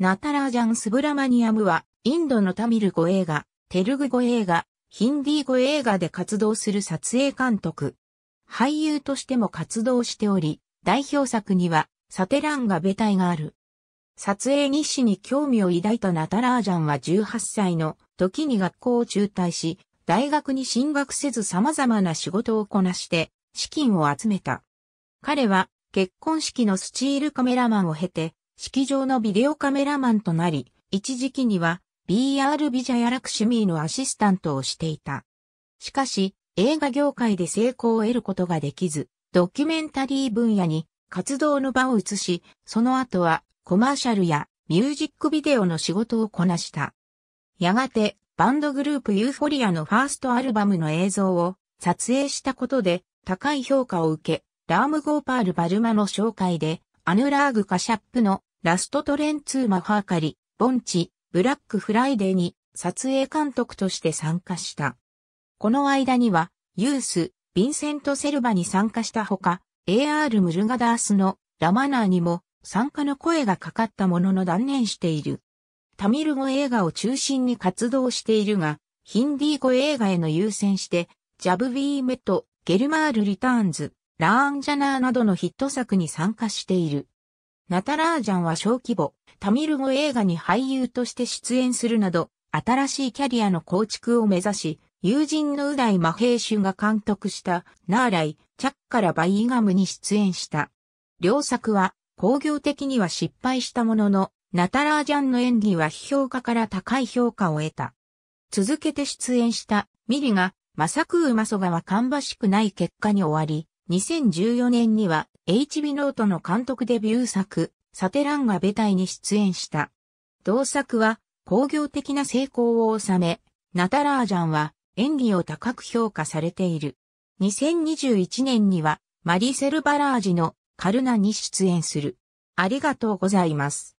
ナタラージャン・スブラマニアムは、インドのタミル語映画、テルグ語映画、ヒンディー語映画で活動する撮影監督。俳優としても活動しており、代表作には、サテランがベタイがある。撮影日誌に興味を抱いたナタラージャンは18歳の時に学校を中退し、大学に進学せず様々な仕事をこなして資金を集めた。彼は結婚式のスチールカメラマンを経て式場のビデオカメラマンとなり、一時期には BR ビジャヤラクシミーのアシスタントをしていた。しかし、映画業界で成功を得ることができず、ドキュメンタリー分野に活動の場を移し、その後はコマーシャルやミュージックビデオの仕事をこなした。やがて、バンドグループユーフォリアのファーストアルバムの映像を撮影したことで高い評価を受け、ラーム・ゴーパール・バルマの紹介で、アヌラーグ・カシャップのラストトレンツーマファーカリ、ボンチ、ブラックフライデーに撮影監督として参加した。この間には、ユース、ヴィンセント・セルバに参加したほか、AR ムルガダースのラマナーにも参加の声がかかったものの断念している。タミル語映画を中心に活動しているが、ヒンディー語映画への優先して、ジャブ・ウィーメット、ゲルマール・リターンズ、ラーンジャナーなどのヒット作に参加している。ナタラージャンは小規模、タミル語映画に俳優として出演するなど、新しいキャリアの構築を目指し、友人のウダイ・マヘイシュが監督したナーライ、チャッカラ・バイイガムに出演した。両作は工業的には失敗したものの、ナタラージャンの演技は批評家から高い評価を得た。続けて出演したミリが、マサクウマソガは芳しくない結果に終わり、2014年には HB ノートの監督デビュー作、サテランが舞台に出演した。同作は工業的な成功を収め、ナタラージャンは演技を高く評価されている。2021年にはマリセル・バラージのカルナに出演する。ありがとうございます。